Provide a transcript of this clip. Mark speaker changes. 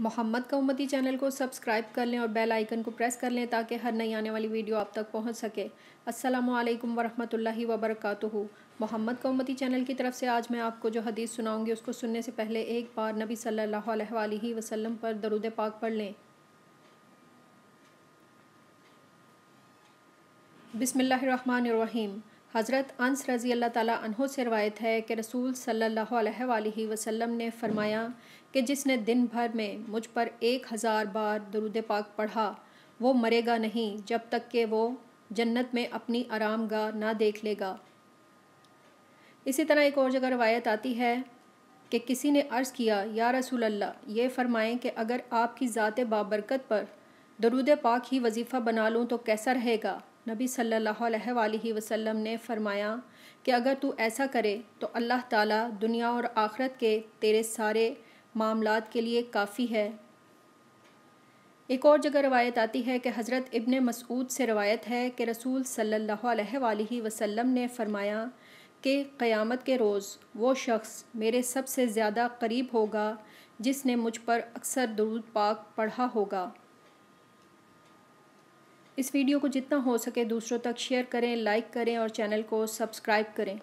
Speaker 1: मोहम्मद कौमती चैनल को सब्सक्राइब कर लें और बेल आइकन को प्रेस कर लें ताकि हर नई आने वाली वीडियो आप तक पहुंच सके अस्सलाम वालेकुम वरहमतुल्लाहि वबरकातुहु मोहम्मद का चैनल की तरफ से आज मैं आपको जो हदीस सुनाऊंगी उसको सुनने से पहले एक बार नबी सल्लल्लाहु अलैहि वसल्लम पर दरुद पाक पढ़ लें रहीम हज़रत अंस रज़ी अल्लाह अनहों से रवायत है कि रसूल अलैहि वसल्लम ने फ़रमाया कि जिसने दिन भर में मुझ पर एक हज़ार बार दरुद पाक पढ़ा वो मरेगा नहीं जब तक कि वो जन्नत में अपनी आराम गाह ना देख लेगा इसी तरह एक और जगह रवायत आती है कि किसी ने अर्ज़ किया या रसूल अल्लाह ये फ़रमाएँ कि अगर आपकी ज़ात बाबरकत पर दरुद पाक ही वजीफ़ा बना लूँ तो कैसा रहेगा नबी सल्लल्लाहु अलैहि वसल्लम ने फरमाया कि अगर तू ऐसा करे तो अल्लाह ताला दुनिया और आखरत के तेरे सारे मामलात के लिए काफ़ी है एक और जगह रवायत आती है कि हज़रत इबन मसूद से रवायत है कि रसूल सल्ला वसम ने फरमाया कि क़यामत के रोज़ वो शख्स मेरे सबसे ज़्यादा करीब होगा जिसने मुझ पर अक्सर दरूद पाक पढ़ा होगा इस वीडियो को जितना हो सके दूसरों तक शेयर करें लाइक करें और चैनल को सब्सक्राइब करें